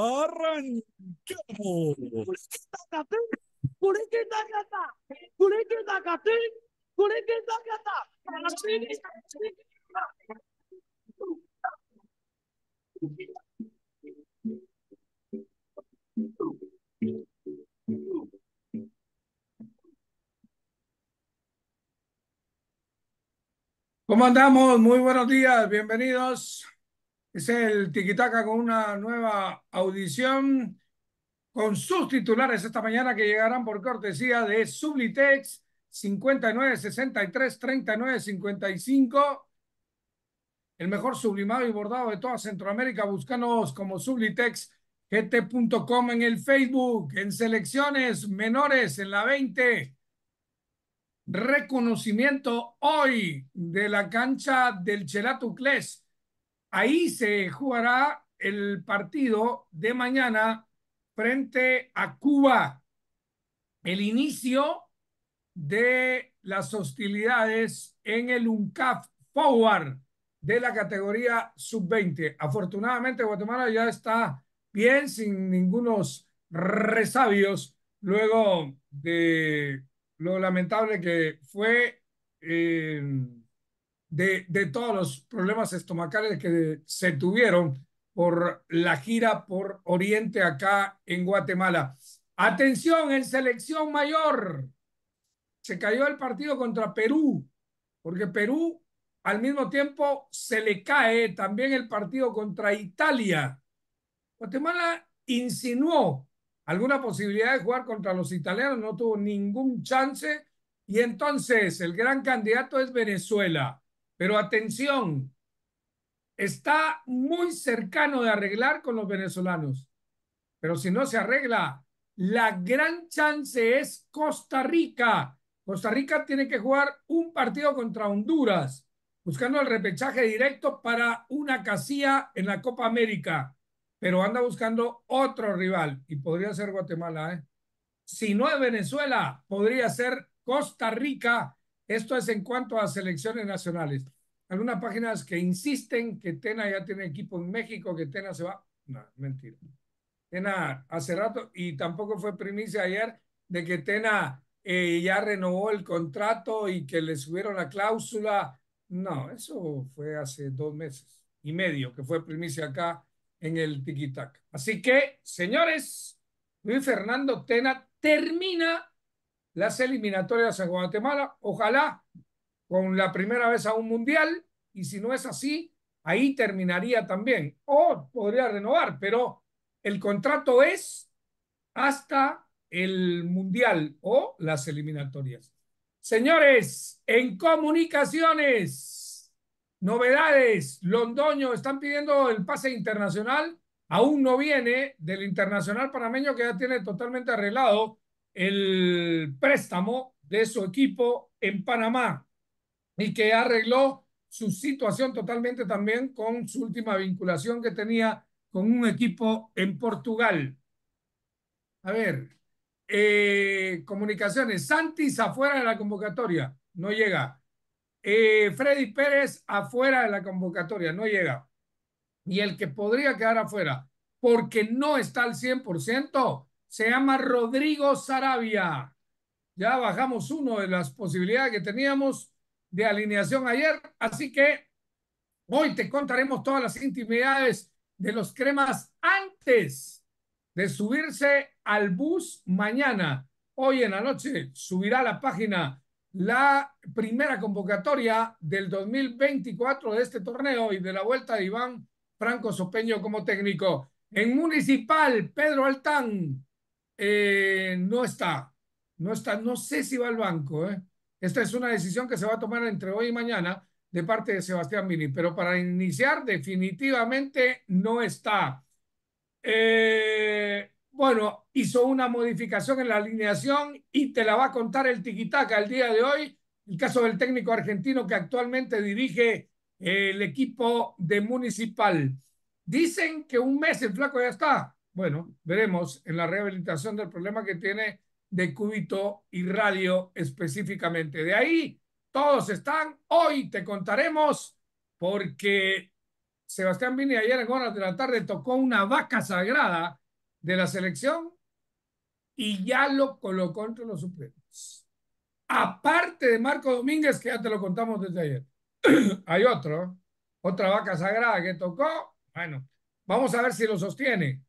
Arranquemos. ¿Cómo andamos? Muy buenos días, bienvenidos es el Tiquitaca con una nueva audición con sus titulares esta mañana que llegarán por cortesía de Sublitex 59 63 39 55. El mejor sublimado y bordado de toda Centroamérica. Búscanos como Sublitex en el Facebook, en selecciones menores en la 20. Reconocimiento hoy de la cancha del Chelatucles Ahí se jugará el partido de mañana frente a Cuba. El inicio de las hostilidades en el UNCAF Forward de la categoría sub-20. Afortunadamente Guatemala ya está bien sin ningunos resabios luego de lo lamentable que fue eh, de, todos los problemas estomacales que se tuvieron por la gira por Oriente acá en Guatemala. Atención en selección mayor. Se cayó el partido contra Perú, porque Perú al mismo tiempo se le cae también el partido contra Italia. Guatemala insinuó alguna posibilidad de jugar contra los italianos, no tuvo ningún chance. Y entonces el gran candidato es Venezuela. Pero atención, está muy cercano de arreglar con los venezolanos. Pero si no se arregla, la gran chance es Costa Rica. Costa Rica tiene que jugar un partido contra Honduras, buscando el repechaje directo para una casilla en la Copa América, pero anda buscando otro rival y podría ser Guatemala. ¿eh? Si no es Venezuela, podría ser Costa Rica esto es en cuanto a selecciones nacionales. Algunas páginas que insisten que Tena ya tiene equipo en México, que Tena se va. No, mentira. Tena hace rato, y tampoco fue primicia ayer, de que Tena eh, ya renovó el contrato y que le subieron la cláusula. No, eso fue hace dos meses y medio que fue primicia acá en el Tiquitac. Así que, señores, Luis Fernando Tena termina las eliminatorias a Guatemala, ojalá con la primera vez a un mundial, y si no es así, ahí terminaría también, o podría renovar, pero el contrato es hasta el mundial o las eliminatorias. Señores, en comunicaciones, novedades, Londoño están pidiendo el pase internacional, aún no viene del internacional panameño que ya tiene totalmente arreglado el préstamo de su equipo en Panamá y que arregló su situación totalmente también con su última vinculación que tenía con un equipo en Portugal. A ver, eh, comunicaciones. Santis afuera de la convocatoria, no llega. Eh, Freddy Pérez afuera de la convocatoria, no llega. Y el que podría quedar afuera porque no está al 100%, se llama Rodrigo Sarabia. Ya bajamos uno de las posibilidades que teníamos de alineación ayer, así que hoy te contaremos todas las intimidades de los cremas antes de subirse al bus mañana. Hoy en la noche subirá a la página la primera convocatoria del 2024 de este torneo y de la vuelta de Iván Franco Sopeño como técnico. En Municipal, Pedro Altán eh, no está, no está, no sé si va al banco. Eh. Esta es una decisión que se va a tomar entre hoy y mañana de parte de Sebastián Mini, pero para iniciar definitivamente no está. Eh, bueno, hizo una modificación en la alineación y te la va a contar el tiquitaca el día de hoy. El caso del técnico argentino que actualmente dirige eh, el equipo de Municipal. Dicen que un mes el flaco ya está. Bueno, veremos en la rehabilitación del problema que tiene de cúbito y radio específicamente. De ahí todos están. Hoy te contaremos porque Sebastián Vini ayer en horas de la tarde tocó una vaca sagrada de la selección y ya lo colocó entre los supremos. Aparte de Marco Domínguez, que ya te lo contamos desde ayer. Hay otro, otra vaca sagrada que tocó. Bueno, vamos a ver si lo sostiene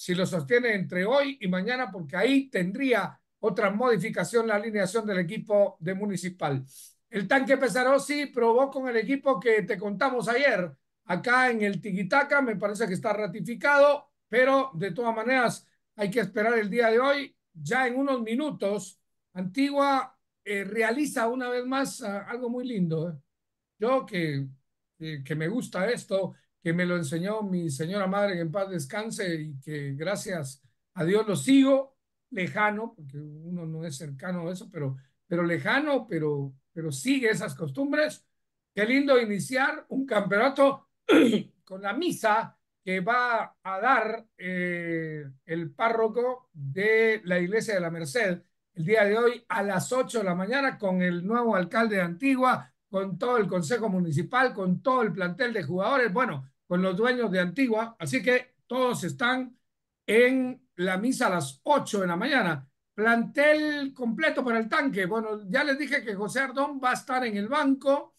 si lo sostiene entre hoy y mañana, porque ahí tendría otra modificación la alineación del equipo de Municipal. El tanque sí probó con el equipo que te contamos ayer acá en el Tiquitaca, me parece que está ratificado, pero de todas maneras hay que esperar el día de hoy. Ya en unos minutos, Antigua eh, realiza una vez más ah, algo muy lindo. Eh. Yo que, que me gusta esto me lo enseñó mi señora madre, que en paz descanse y que gracias a Dios lo sigo lejano, porque uno no es cercano a eso, pero, pero lejano, pero, pero sigue esas costumbres. Qué lindo iniciar un campeonato con la misa que va a dar eh, el párroco de la iglesia de la Merced el día de hoy a las 8 de la mañana con el nuevo alcalde de Antigua, con todo el consejo municipal, con todo el plantel de jugadores. Bueno, con los dueños de Antigua. Así que todos están en la misa a las 8 de la mañana. Plantel completo para el tanque. Bueno, ya les dije que José Ardón va a estar en el banco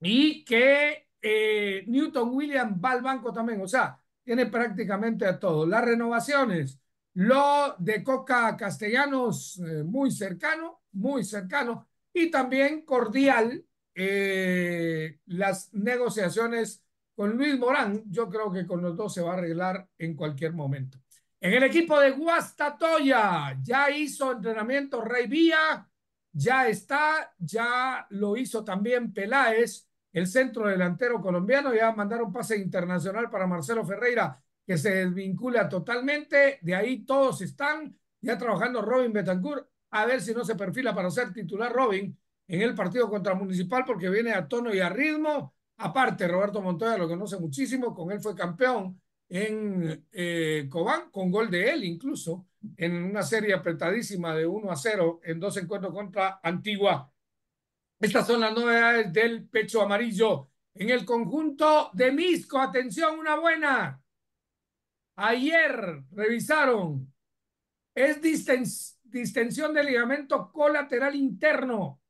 y que eh, Newton William va al banco también. O sea, tiene prácticamente a todos. Las renovaciones. Lo de Coca Castellanos, eh, muy cercano, muy cercano. Y también cordial eh, las negociaciones con Luis Morán, yo creo que con los dos se va a arreglar en cualquier momento. En el equipo de Guastatoya, ya hizo entrenamiento Rey Vía, ya está, ya lo hizo también Peláez, el centro delantero colombiano, ya mandaron pase internacional para Marcelo Ferreira, que se desvincula totalmente, de ahí todos están ya trabajando Robin Betancourt, a ver si no se perfila para ser titular Robin en el partido contra Municipal, porque viene a tono y a ritmo, Aparte, Roberto Montoya lo conoce muchísimo, con él fue campeón en eh, Cobán, con gol de él incluso, en una serie apretadísima de 1 a 0 en dos encuentros contra Antigua. Estas son las novedades del pecho amarillo en el conjunto de Misco. Atención, una buena. Ayer revisaron. Es distensión del ligamento colateral interno.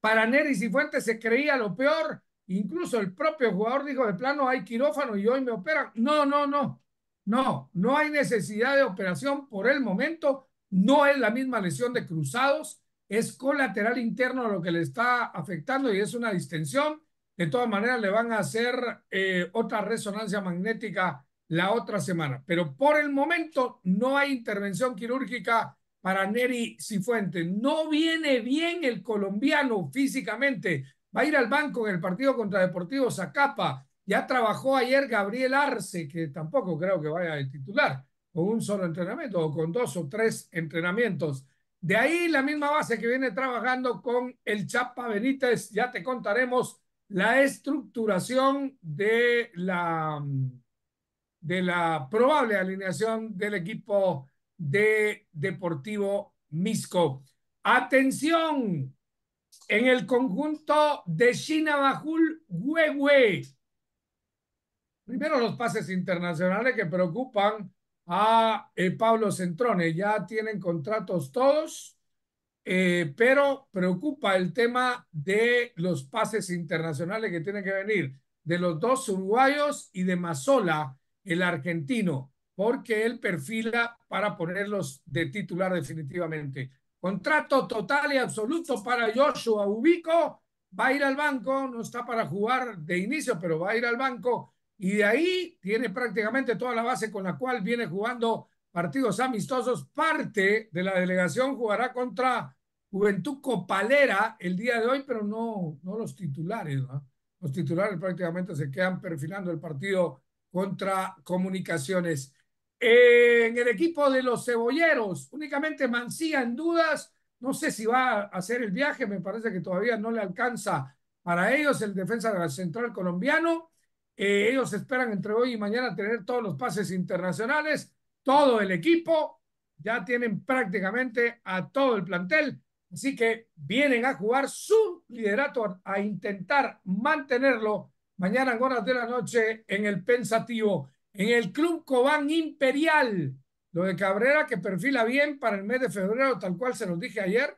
Para Neris y Fuentes se creía lo peor Incluso el propio jugador dijo, de plano hay quirófano y hoy me operan. No, no, no, no, no hay necesidad de operación por el momento. No es la misma lesión de cruzados, es colateral interno lo que le está afectando y es una distensión. De todas maneras, le van a hacer eh, otra resonancia magnética la otra semana. Pero por el momento no hay intervención quirúrgica para Neri Cifuente. No viene bien el colombiano físicamente. Va a ir al banco en el partido contra Deportivo Zacapa. Ya trabajó ayer Gabriel Arce, que tampoco creo que vaya a titular, con un solo entrenamiento o con dos o tres entrenamientos. De ahí la misma base que viene trabajando con el Chapa Benítez. Ya te contaremos la estructuración de la, de la probable alineación del equipo de Deportivo Misco. Atención, en el conjunto de Chinabajul Huehue. Primero los pases internacionales que preocupan a eh, Pablo Centrone. Ya tienen contratos todos, eh, pero preocupa el tema de los pases internacionales que tienen que venir de los dos uruguayos y de Mazola, el argentino, porque él perfila para ponerlos de titular definitivamente. Contrato total y absoluto para Joshua Ubico. Va a ir al banco, no está para jugar de inicio, pero va a ir al banco. Y de ahí tiene prácticamente toda la base con la cual viene jugando partidos amistosos. Parte de la delegación jugará contra Juventud Copalera el día de hoy, pero no, no los titulares. Los titulares prácticamente se quedan perfilando el partido contra Comunicaciones en el equipo de los cebolleros, únicamente Mancía en dudas. No sé si va a hacer el viaje, me parece que todavía no le alcanza para ellos el defensa central colombiano. Eh, ellos esperan entre hoy y mañana tener todos los pases internacionales, todo el equipo. Ya tienen prácticamente a todo el plantel. Así que vienen a jugar su liderato, a intentar mantenerlo mañana en horas de la noche en el pensativo. En el Club Cobán Imperial, lo de Cabrera que perfila bien para el mes de febrero, tal cual se los dije ayer.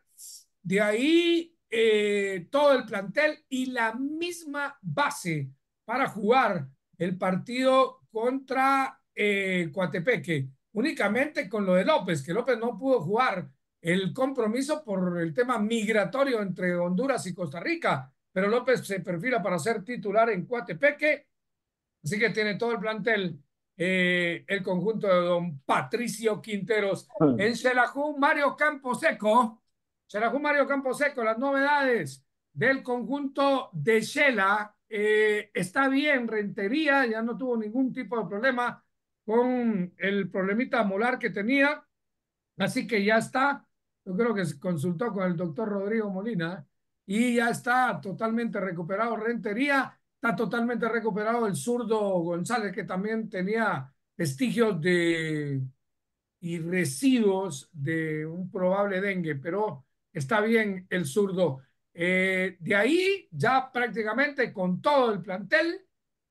De ahí eh, todo el plantel y la misma base para jugar el partido contra eh, Coatepeque, únicamente con lo de López, que López no pudo jugar el compromiso por el tema migratorio entre Honduras y Costa Rica, pero López se perfila para ser titular en Coatepeque, así que tiene todo el plantel eh, el conjunto de don Patricio Quinteros. Mm. En Xelajú, Mario Camposeco. Xelajú, Mario Camposeco, las novedades del conjunto de Xela. Eh, está bien, Rentería ya no tuvo ningún tipo de problema con el problemita molar que tenía. Así que ya está. Yo creo que se consultó con el doctor Rodrigo Molina y ya está totalmente recuperado Rentería está totalmente recuperado el zurdo González, que también tenía vestigios de y residuos de un probable dengue, pero está bien el zurdo. Eh, de ahí ya prácticamente con todo el plantel,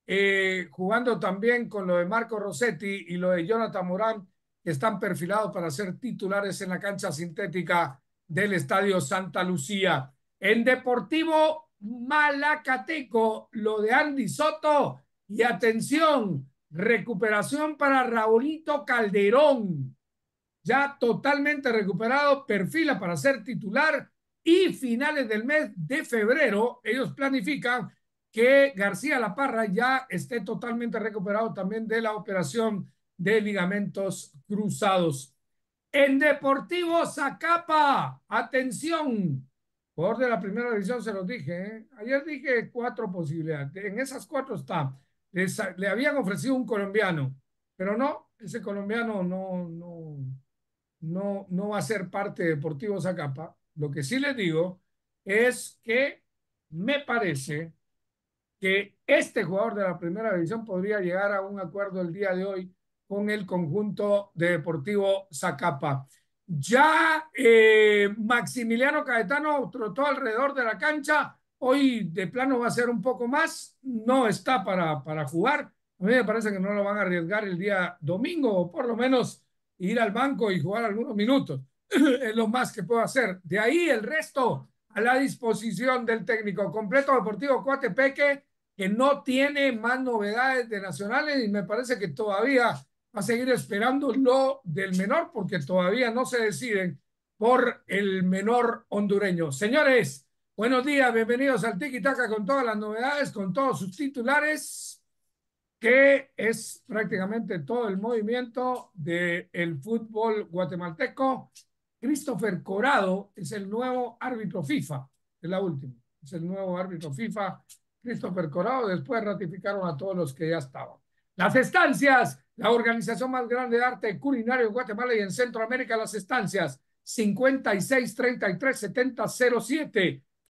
eh, jugando también con lo de Marco Rossetti y lo de Jonathan Morán, que están perfilados para ser titulares en la cancha sintética del Estadio Santa Lucía. En Deportivo Malacateco, lo de Andy Soto. Y atención, recuperación para Raulito Calderón. Ya totalmente recuperado, perfila para ser titular. Y finales del mes de febrero, ellos planifican que García La Parra ya esté totalmente recuperado también de la operación de ligamentos cruzados. En Deportivo Zacapa, atención, Jugador de la primera división, se los dije. ¿eh? Ayer dije cuatro posibilidades. En esas cuatro está. le habían ofrecido un colombiano, pero no, ese colombiano no, no, no, no va a ser parte de Deportivo Zacapa. Lo que sí les digo es que me parece que este jugador de la primera división podría llegar a un acuerdo el día de hoy con el conjunto de Deportivo Zacapa. Ya eh, Maximiliano Caetano trotó alrededor de la cancha. Hoy de plano va a ser un poco más. No está para, para jugar. A mí me parece que no lo van a arriesgar el día domingo o por lo menos ir al banco y jugar algunos minutos. es lo más que puedo hacer. De ahí el resto a la disposición del técnico. Completo Deportivo Coatepeque que no tiene más novedades de nacionales y me parece que todavía a seguir esperándolo del menor porque todavía no se deciden por el menor hondureño. Señores, buenos días, bienvenidos al Tiki Taka con todas las novedades, con todos sus titulares, que es prácticamente todo el movimiento del el fútbol guatemalteco. Christopher Corado es el nuevo árbitro FIFA, es la última, es el nuevo árbitro FIFA, Christopher Corado, después ratificaron a todos los que ya estaban. Las estancias la organización más grande de arte culinario en Guatemala y en Centroamérica, las estancias 56337007